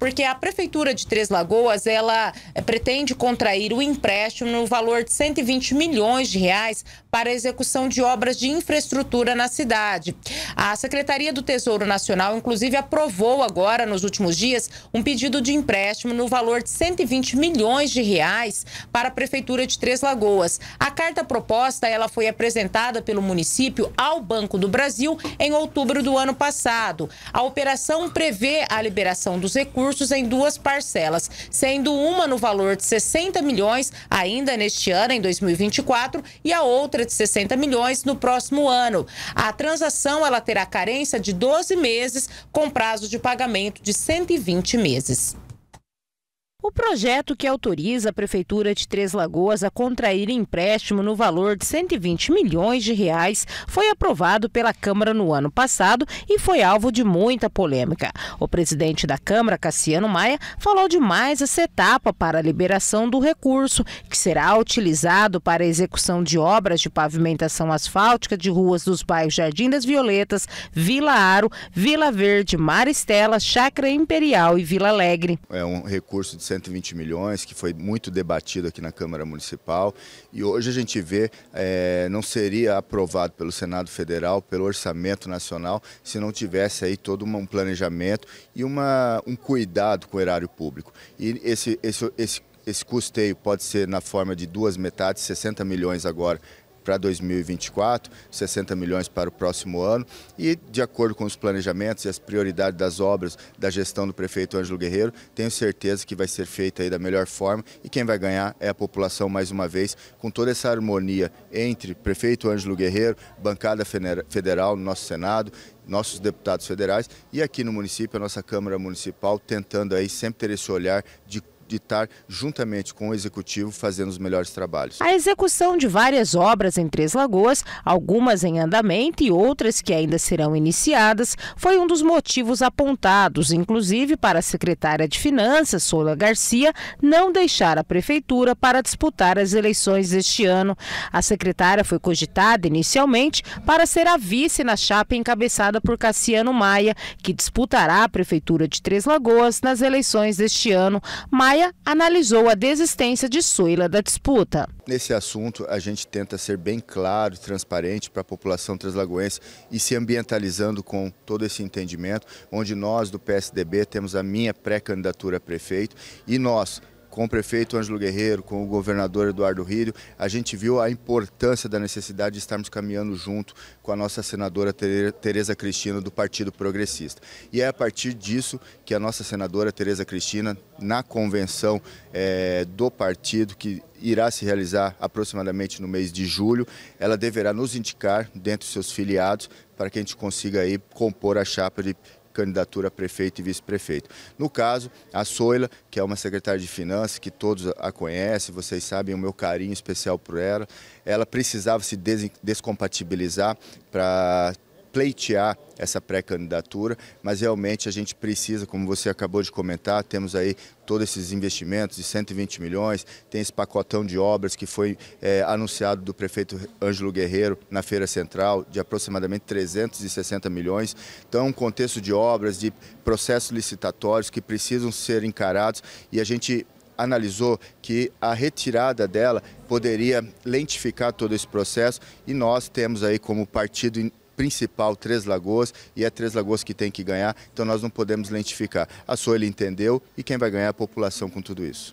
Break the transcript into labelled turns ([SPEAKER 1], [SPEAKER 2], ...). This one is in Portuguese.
[SPEAKER 1] porque a prefeitura de Três Lagoas ela eh, pretende contrair o empréstimo no valor de 120 milhões de reais para execução de obras de infraestrutura na cidade. A Secretaria do Tesouro Nacional inclusive aprovou agora nos últimos dias um pedido de empréstimo no valor de 120 milhões de reais para a prefeitura de Três Lagoas. A carta proposta ela foi apresentada pelo município ao Banco do Brasil em outubro do ano passado. A operação prevê a liberação dos recursos recursos em duas parcelas, sendo uma no valor de 60 milhões ainda neste ano, em 2024, e a outra de 60 milhões no próximo ano. A transação ela terá carência de 12 meses, com prazo de pagamento de 120 meses. O projeto que autoriza a Prefeitura de Três Lagoas a contrair empréstimo no valor de 120 milhões de reais foi aprovado pela Câmara no ano passado e foi alvo de muita polêmica. O presidente da Câmara, Cassiano Maia, falou de mais essa etapa para a liberação do recurso, que será utilizado para a execução de obras de pavimentação asfáltica de ruas dos bairros Jardim das Violetas, Vila Aro, Vila Verde, Maristela, Chácara Imperial e Vila Alegre.
[SPEAKER 2] É um recurso de 120 milhões, que foi muito debatido aqui na Câmara Municipal. E hoje a gente vê, é, não seria aprovado pelo Senado Federal, pelo Orçamento Nacional, se não tivesse aí todo um planejamento e uma, um cuidado com o erário público. E esse, esse, esse esse custeio pode ser na forma de duas metades, 60 milhões agora para 2024, 60 milhões para o próximo ano e, de acordo com os planejamentos e as prioridades das obras da gestão do prefeito Ângelo Guerreiro, tenho certeza que vai ser feita da melhor forma e quem vai ganhar é a população mais uma vez, com toda essa harmonia entre prefeito Ângelo Guerreiro, bancada federal no nosso Senado, nossos deputados federais e aqui no município, a nossa Câmara Municipal, tentando aí sempre ter esse olhar de de estar juntamente com o executivo fazendo os melhores trabalhos.
[SPEAKER 1] A execução de várias obras em Três Lagoas, algumas em andamento e outras que ainda serão iniciadas, foi um dos motivos apontados, inclusive para a secretária de Finanças, Sola Garcia, não deixar a prefeitura para disputar as eleições deste ano. A secretária foi cogitada inicialmente para ser a vice na chapa encabeçada por Cassiano Maia, que disputará a prefeitura de Três Lagoas nas eleições deste ano. Maia Maia analisou a desistência de Suila da disputa.
[SPEAKER 2] Nesse assunto, a gente tenta ser bem claro e transparente para a população translagoense e se ambientalizando com todo esse entendimento, onde nós do PSDB temos a minha pré-candidatura a prefeito e nós, com o prefeito Ângelo Guerreiro, com o governador Eduardo Rírio, a gente viu a importância da necessidade de estarmos caminhando junto com a nossa senadora Tereza Cristina do Partido Progressista. E é a partir disso que a nossa senadora Tereza Cristina, na convenção é, do partido, que irá se realizar aproximadamente no mês de julho, ela deverá nos indicar, dentre os seus filiados, para que a gente consiga aí compor a chapa de candidatura a prefeito e vice-prefeito. No caso, a Soila, que é uma secretária de finanças, que todos a conhecem, vocês sabem é o meu carinho especial por ela, ela precisava se descompatibilizar para pleitear essa pré-candidatura, mas realmente a gente precisa, como você acabou de comentar, temos aí todos esses investimentos de 120 milhões, tem esse pacotão de obras que foi é, anunciado do prefeito Ângelo Guerreiro na Feira Central, de aproximadamente 360 milhões. Então, é um contexto de obras, de processos licitatórios que precisam ser encarados e a gente analisou que a retirada dela poderia lentificar todo esse processo e nós temos aí como partido principal Três Lagoas e é Três Lagoas que tem que ganhar, então nós não podemos lentificar. A Sueli entendeu e quem vai ganhar é a população com tudo isso.